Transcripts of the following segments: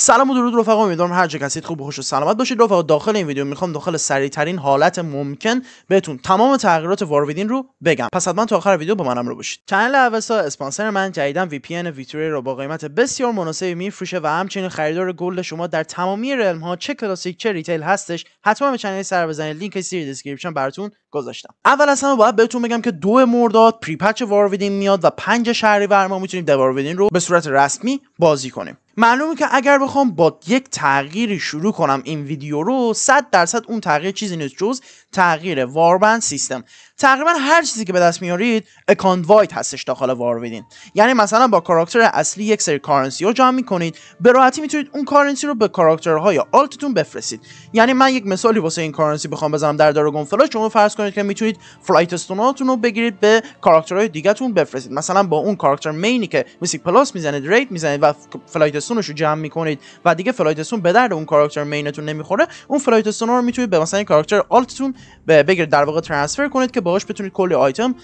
سلام و درود رفقا امیدوارم هر جا هستید خوب و خوش و سلامت باشید رفقا داخل این ویدیو میخوام داخل سریع ترین حالت ممکن بهتون تمام تغییرات وارویدین رو بگم پس حتما تا آخر ویدیو با منم رو باشید کانال اوسا اسپانسر من جدیدا وی پی ان ویتوری رو با قیمت بسیار مناسبی میفروشه و همچنین خریدار گل شما در تمامی رلم ها چه کلاسیک چه ریتیل هستش حتما به چنل سر بزنید لینک زیر دیسکریپشن براتون گذاشتم اول از همه باید بهتون بگم که دو مرداد پریپچ وارویدین میاد و پنج شهریور ما میتونیم دوارویدین رو به صورت رسمی بازی کنیم معلومه که اگر بخوام با یک تغییری شروع کنم این ویدیو رو 100 درصد اون تغییر چیزی نیست جز تغییر واربند سیستم تقریبا هر چیزی که به دست میارید اکانت وایت هستش داخل وارویدین یعنی مثلا با کاراکتر اصلی یک سری کارنسی ها جمع میکنید به راحتی میتونید اون کارنسی رو به کاراکترهای آلتتون بفرستید یعنی من یک مثالی واسه این کارنسی بخوام بزنم در دراگون فلاش شما فرض کنید که میتونید فلایت استوناتون رو بگیرید به کاراکترهای دیگهتون بفرستید مثلا با اون کاراکتر مینی که میسیک پلاس میزنید ریت میزنید و فلایت فلایتستونش رو جمع میکنید و دیگه فلایتسون به درد اون کاراکتر مینتون نمیخوره اون فلایتسون رو میتونید به مثلا کاراکتر آلتتون بگیرید در واقع ترانسفر کنید که باهاش بتونید کلی آیتم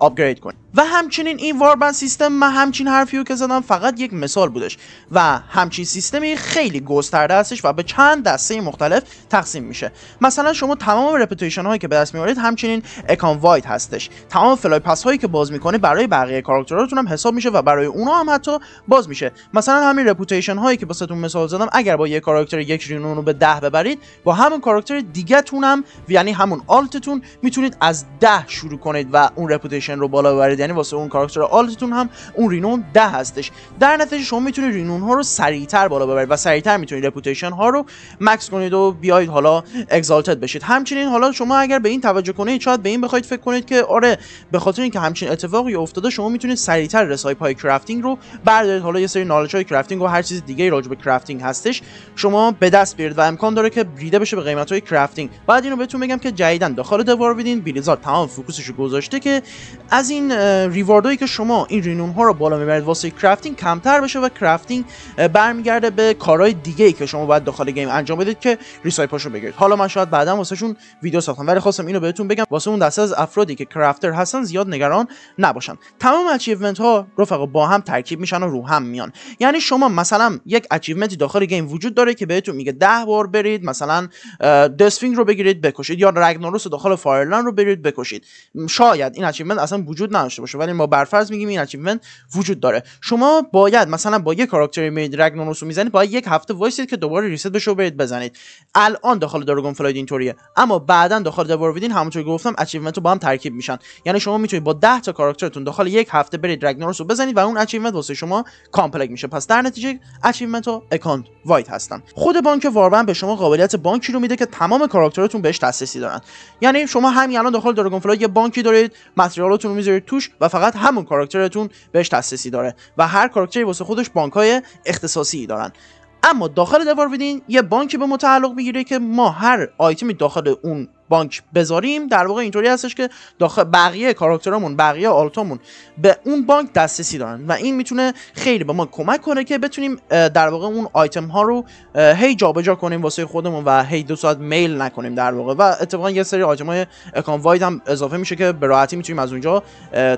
آپگرید کنید و همچنین این واربن سیستم ما همچین حرفی رو که زدم فقط یک مثال بودش و همچین سیستمی خیلی گسترده هستش و به چند دسته مختلف تقسیم میشه مثلا شما تمام رپتیشن هایی که به دست میارید همچنین اکان وایت هستش تمام فلای پس هایی که باز میکنه برای بقیه کاراکتراتون هم حساب میشه و برای اونها هم حتی باز میشه مثلا همین رپوتیشن هایی که واسهتون مثال زدم اگر با یه کاراکتر یک رینون رو به ده ببرید با همون کاراکتر دیگه هم یعنی همون آلتتون میتونید از ده شروع کنید و اون رپوتیشن رو بالا ببرید یعنی واسه اون کاراکتر آلتتون هم اون رینون ده هستش در نتیجه شما میتونید رینون ها رو سریعتر بالا ببرید و سریعتر میتونید رپوتیشن ها رو مکس کنید و بیایید حالا اگزالتد بشید همچنین حالا شما اگر به این توجه کنید شاید به این بخواید فکر کنید که آره به خاطر اینکه همچین اتفاقی افتاده شما میتونید سریعتر رسایپ های کرافتینگ رو بردارید حالا یه سری نالچ های کرافتینگ و هر چیز دیگه راجع به کرافتینگ هستش شما به دست بیارید و امکان داره که بریده بشه به قیمت های کرافتینگ بعد اینو بهتون بگم که جدیدا داخل دوار بدین بلیزارد تمام فوکوسش رو گذاشته که از این ریواردهایی که شما این رینوم ها رو بالا میبرید واسه کرافتینگ کمتر بشه و کرافتینگ برمیگرده به کارهای دیگه ای که شما باید داخل گیم انجام بدید که پاشو بگیرید حالا من شاید بعدا شون ویدیو ساختم ولی خواستم اینو بهتون بگم واسه اون دسته از افرادی که کرافتر هستن زیاد نگران نباشن تمام اچیومنت ها رفقا با هم ترکیب میشن و رو هم میان یعنی شما مثلا یک اچیومنتی داخل گیم وجود داره که بهتون میگه ده بار برید مثلا دسفینگ رو بگیرید بکشید یا رگناروس داخل فایرلند رو برید بکشید شاید این اچیومنت اصلا وجود نداشته باشه ولی ما برفرض میگیم این اچیومنت وجود داره شما باید مثلا با یک کاراکتری میرید رگناروس رو میزنید باید یک هفته وایسید که دوباره ریست بشه و برید بزنید الان داخل دراگون فلاید اینطوریه اما بعدا داخل ویدین همونطور گفتم اچیومنت رو با هم ترکیب میشن یعنی شما میتونید با 10 تا کاراکترتون داخل یک هفته برید رگناروس رو بزنید و اون اچیومنت واسه شما کامپلک میشه پس در نتیجه استراتژیک اچیومنت و اکانت وایت هستن خود بانک واربن به شما قابلیت بانکی رو میده که تمام کاراکترتون بهش دسترسی دارن یعنی شما همین الان داخل دراگون یه بانکی دارید متریالاتون رو میذارید توش و فقط همون کاراکترتون بهش دسترسی داره و هر کاراکتری واسه خودش های اختصاصی دارن اما داخل دوار بدین یه بانکی به متعلق میگیره که ما هر آیتمی داخل اون بانک بذاریم در واقع اینطوری هستش که داخل بقیه کاراکترامون بقیه آلتامون به اون بانک دسترسی دارن و این میتونه خیلی به ما کمک کنه که بتونیم در واقع اون آیتم ها رو هی جابجا کنیم واسه خودمون و هی دو ساعت میل نکنیم در واقع و اتفاقا یه سری آیتم های واید هم اضافه میشه که به راحتی میتونیم از اونجا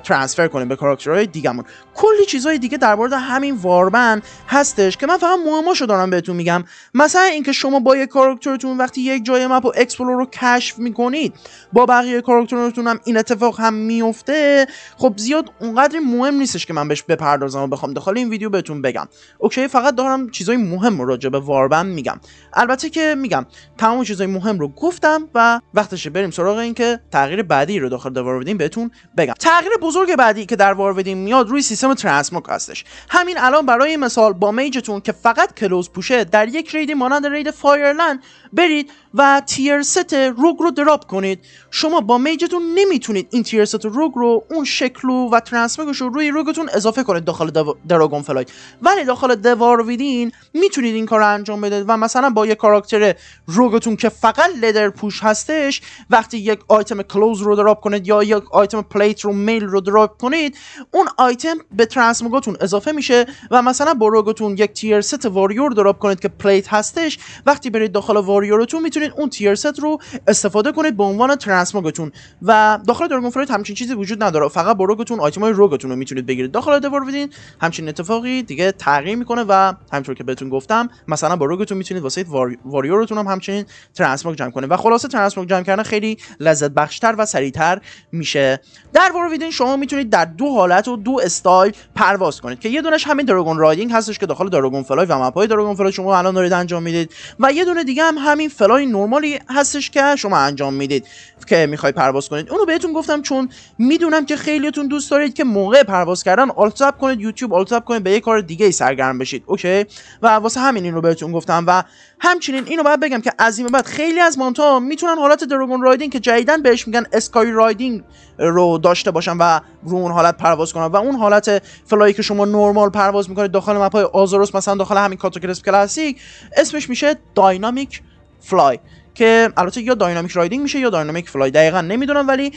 ترانسفر کنیم به کاراکترهای دیگمون کلی چیزهای دیگه در مورد همین واربن هستش که من فقط مهماشو دارم بهتون میگم مثلا اینکه شما با یه کاراکترتون وقتی یک جای مپ رو اکسپلور رو کش کشف میکنید با بقیه کاراکترتون هم این اتفاق هم میفته خب زیاد اونقدر مهم نیستش که من بهش بپردازم و بخوام داخل این ویدیو بهتون بگم اوکی فقط دارم چیزای مهم راجع به واربند میگم البته که میگم تمام چیزای مهم رو گفتم و وقتشه بریم سراغ اینکه تغییر بعدی رو داخل وارویدین بهتون بگم تغییر بزرگ بعدی که در وارویدین میاد روی سیستم ترانسموک هستش همین الان برای مثال با میجتون که فقط کلوز پوشه در یک ریدی مانند رید فایرلند برید و تیر ست روگ رو دراپ کنید شما با میجتون نمیتونید این تیرست روگ رو اون شکل و ترنسمگش رو روی روگتون اضافه کنید داخل دراگون فلایت ولی داخل دوارویدین میتونید این کار رو انجام بدید و مثلا با یک کاراکتر روگتون که فقط لدر پوش هستش وقتی یک آیتم کلوز رو دراب کنید یا یک آیتم پلیت رو میل رو دراپ کنید اون آیتم به ترنسمگاتون اضافه میشه و مثلا با روگتون یک تیر ست واریور دراپ کنید که پلیت هستش وقتی برید داخل واریورتون میتونید اون تیر ست رو استفاده استفاده کنید به عنوان ترنسموگتون و داخل درگون فلایت همچین چیزی وجود نداره فقط با روگتون آیتمای روگتون رو میتونید بگیرید داخل بدین همچین اتفاقی دیگه تغییر میکنه و همینطور که بهتون گفتم مثلا با روگتون میتونید واسه واریورتون هم همچین ترنسموگ جمع کنه و خلاصه ترنسموگ جمع کردن خیلی لذت بخشتر و سریعتر میشه در وارویدین شما میتونید در دو حالت و دو استایل پرواز کنید که یه دونش همین دراگون رایدینگ هستش که داخل دراگون فلای و مپای دراگون فلای شما الان دارید انجام میدید و یه دونه دیگه هم همین فلای نرمالی هستش که شما انجام میدید که میخوای پرواز کنید اونو بهتون گفتم چون میدونم که خیلیتون دوست دارید که موقع پرواز کردن آلتاب کنید یوتیوب آلتاب کنید به یه کار دیگه ای سرگرم بشید اوکی و واسه همین اینو رو بهتون گفتم و همچنین اینو باید بگم که از این بعد خیلی از مانتا میتونن حالت دراگون رایدینگ که جدیدن بهش میگن اسکای رایدینگ رو داشته باشن و رو اون حالت پرواز کنن و اون حالت فلایی که شما نورمال پرواز میکنید داخل مپای آزاروس مثلا داخل همین کاتوکرس کلاسیک اسمش میشه داینامیک فلای که البته یا داینامیک رایدینگ میشه یا داینامیک فلای دقیقا نمیدونم ولی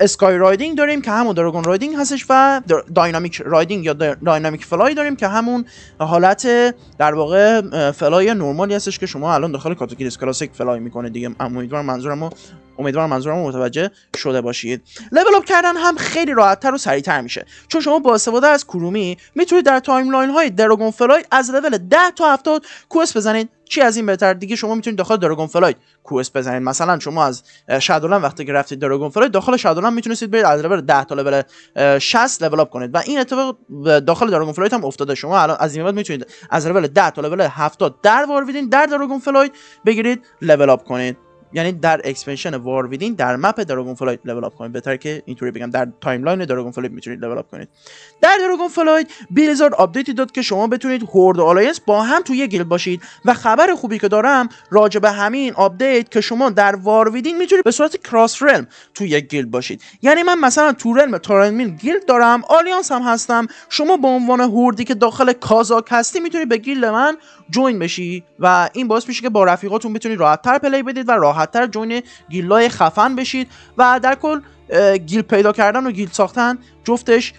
اسکای رایدینگ داریم که همون دراگون رایدینگ هستش و داینامیک رایدینگ یا داینامیک فلای داریم که همون حالت در واقع فلای نرمالی هستش که شما الان داخل کاتوکیلس کلاسیک فلای میکنه دیگه امیدوارم منظورمو امیدوارم منظورم رو متوجه شده باشید لول اپ کردن هم خیلی راحتتر و سریعتر میشه چون شما با استفاده از کرومی میتونید در تایملاین های دراگون فلایت از لول 10 تا 70 کوست بزنید چی از این بهتر دیگه شما میتونید داخل دراگون فلایت کوست بزنید مثلا شما از شادولن وقتی که رفتید دراگون فلایت داخل شادولن میتونستید برید از لول 10 تا لول 60 لول اپ کنید و این اتفاق داخل دراگون فلایت هم افتاده شما الان از این بعد میتونید از لول 10 تا لول 70 در در دراگون فلایت بگیرید لول اپ کنید یعنی در اکسپنشن وارویدین در مپ دراگون فلایت لول اپ کنید بهتره که اینطوری بگم در تایملاین دراگون فلایت میتونید لول اپ کنید در دراگون فلایت بلیزارد آپدیتی داد که شما بتونید هورد و آلاینس با هم توی گیلد باشید و خبر خوبی که دارم راجع به همین آپدیت که شما در وارویدین میتونید به صورت کراس رلم توی گیلد باشید یعنی من مثلا تو رلم تارنمین گیلد دارم آلیانس هم هستم شما به عنوان هوردی که داخل کازاک هستی میتونید به گیلد من جوین بشی و این باعث میشه که با رفیقاتون بتونید تر پلی بدید و تر جوین گیلای خفن بشید و در کل گیل پیدا کردن و گیل ساختن جفتش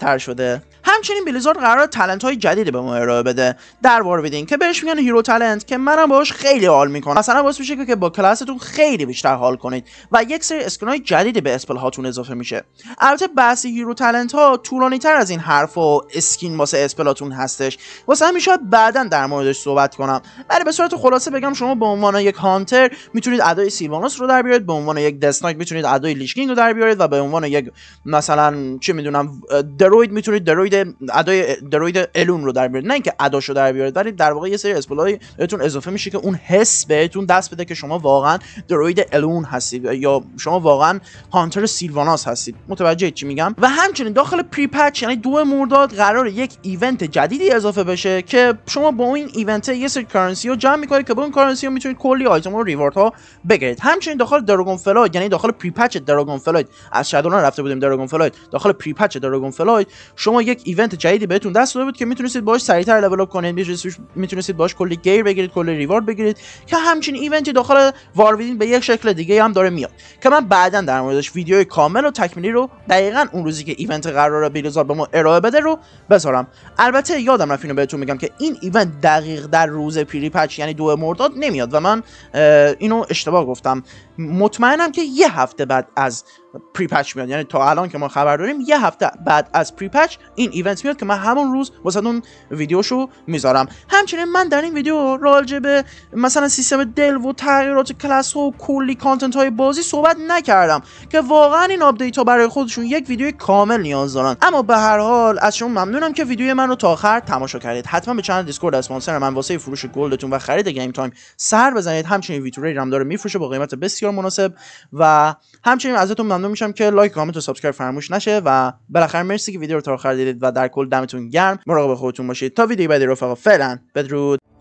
تر شده همچنین بلیزارد قرار تلنت های جدیدی به ما ارائه بده در بدین که بهش میگن هیرو تلنت که منم باهاش خیلی حال میکنم مثلا باعث میشه که با کلاستون خیلی بیشتر حال کنید و یک سری اسکن های جدیدی به اسپل هاتون اضافه میشه البته بحث هیرو تلنت ها طولانی تر از این حرف و اسکین واسه اسپلاتون هستش واسه همین شاید بعدا در موردش صحبت کنم ولی به صورت خلاصه بگم شما به عنوان یک هانتر میتونید ادای سیلوانوس رو در بیارید به عنوان یک دسنایک میتونید ادای لیشکینگ رو در بیارید و به عنوان یک مثلا چه میدونم دروید میتونید دروید ادای دروید الون رو در بیارید نه اینکه اداشو در بیاره ولی در واقع یه سری اسپلای بهتون اضافه میشه که اون حس بهتون دست بده که شما واقعا دروید الون هستید یا شما واقعا هانتر سیلواناس هستید متوجه چی میگم و همچنین داخل پری پچ یعنی دو مرداد قرار یک ایونت جدیدی اضافه بشه که شما با این ایونت یه سری کارنسیو رو جمع میکنید که با اون کارنسی رو میتونید کلی آیتم و ریوارد ها بگیرید همچنین داخل دراگون فلایت یعنی داخل پری پچ دراگون فلایت از شادونا رفته بودیم دراگون فلایت داخل پری پچ دراگون فلایت شما یک ایونت جدیدی بهتون دست داده بود که میتونستید باش سریعتر لول اپ کنید میتونستید باش کلی گیر بگیرید کلی ریوارد بگیرید که همچین ایونتی داخل وارویدین به یک شکل دیگه هم داره میاد که من بعدا در موردش ویدیوی کامل و تکمیلی رو دقیقا اون روزی که ایونت قرار بیلزار به ما ارائه بده رو بذارم البته یادم رفت اینو بهتون میگم که این ایونت دقیق در روز پیری پچ یعنی دو مرداد نمیاد و من اینو اشتباه گفتم مطمئنم که یه هفته بعد از پریپچ میاد یعنی تا الان که ما خبر داریم یه هفته بعد از پریپچ این ایونت میاد که من همون روز واسه اون ویدیوشو میذارم همچنین من در این ویدیو راجع به مثلا سیستم دل و تغییرات کلاس و کلی کانتنت های بازی صحبت نکردم که واقعا این آپدیت ها برای خودشون یک ویدیو کامل نیاز دارن اما به هر حال از شما ممنونم که ویدیو من رو تا آخر تماشا کردید حتما به چند دیسکورد اسپانسر من واسه فروش گلدتون و خرید گیم تایم سر بزنید همچنین ویتوری هم داره میفروشه با قیمت بسیار مناسب و همچنین ازتون ممنون میشم که لایک کامنت و سابسکرایب فراموش نشه و بالاخره مرسی که ویدیو رو تا آخر دیدید و در کل دمتون گرم مراقب خودتون باشید تا ویدیو بعدی رفقا فعلا بدرود